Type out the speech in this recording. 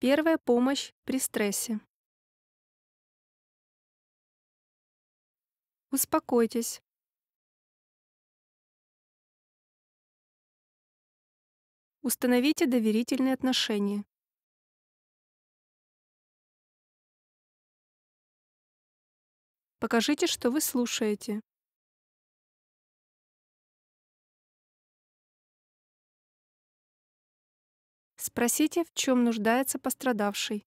Первая помощь при стрессе. Успокойтесь. Установите доверительные отношения. Покажите, что вы слушаете. Спросите, в чем нуждается пострадавший.